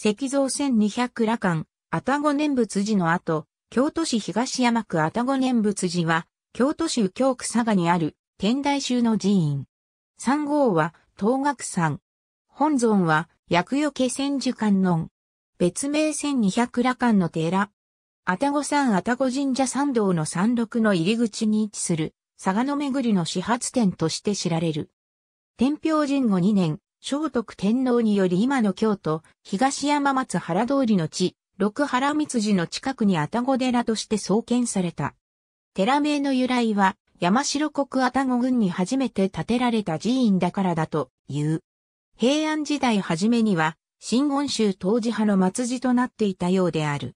石像1200羅漢、たご念仏寺の後、京都市東山区たご念仏寺は、京都市右京区佐賀にある天台宗の寺院。三号は東岳山。本尊は薬除け千手観音。別名千二百羅漢の寺。たご山たご神社参道の山麓の入り口に位置する、佐賀の巡りの始発点として知られる。天平神後2年、聖徳天皇により今の京都、東山松原通りの地、六原三寺の近くに愛宕寺として創建された。寺名の由来は、山城国愛宕郡に初めて建てられた寺院だからだという。平安時代初めには、新言宗当時派の末寺となっていたようである。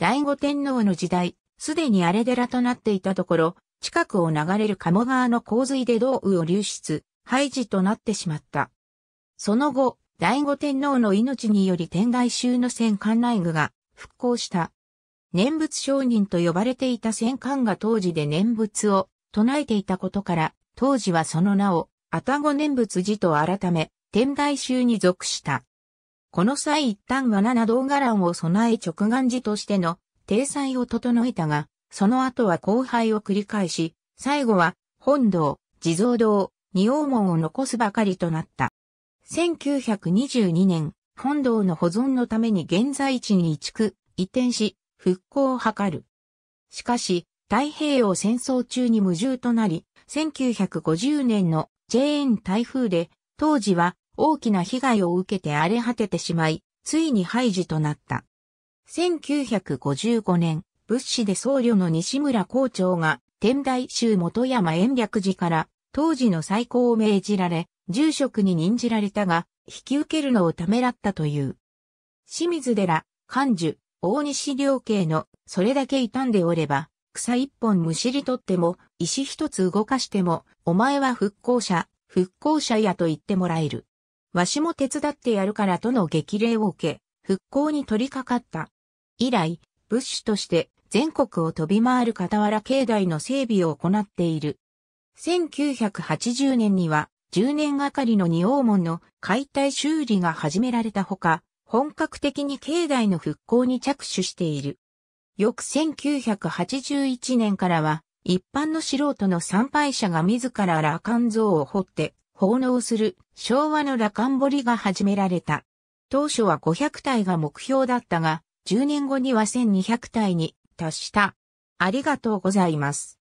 醍醐天皇の時代、すでに荒れ寺となっていたところ、近くを流れる鴨川の洪水で道雨を流出、廃寺となってしまった。その後、醍醐天皇の命により天外宗の戦艦内具が復興した。念仏商人と呼ばれていた戦艦が当時で念仏を唱えていたことから、当時はその名を、愛宕念仏寺と改め、天台宗に属した。この際一旦は七道伽藍を備え直眼寺としての体裁を整えたが、その後は後輩を繰り返し、最後は本堂、地蔵堂、二王門を残すばかりとなった。1922年、本堂の保存のために現在地に移築、移転し、復興を図る。しかし、太平洋戦争中に無重となり、1950年の JN 台風で、当時は大きな被害を受けて荒れ果ててしまい、ついに廃寺となった。1955年、物資で僧侶の西村校長が、天台宗元山延暦寺から当時の再高を命じられ、住職に任じられたが、引き受けるのをためらったという。清水寺、漢寿、大西良慶の、それだけ傷んでおれば、草一本むしり取っても、石一つ動かしても、お前は復興者、復興者やと言ってもらえる。わしも手伝ってやるからとの激励を受け、復興に取り掛かった。以来、物資として全国を飛び回る傍ら境内の整備を行っている。1980年には10年がかりの二王門の解体修理が始められたほか、本格的に境内の復興に着手している。翌1981年からは、一般の素人の参拝者が自ら羅漢像を掘って奉納する昭和の羅漢堀りが始められた。当初は500体が目標だったが、10年後には1200体に達した。ありがとうございます。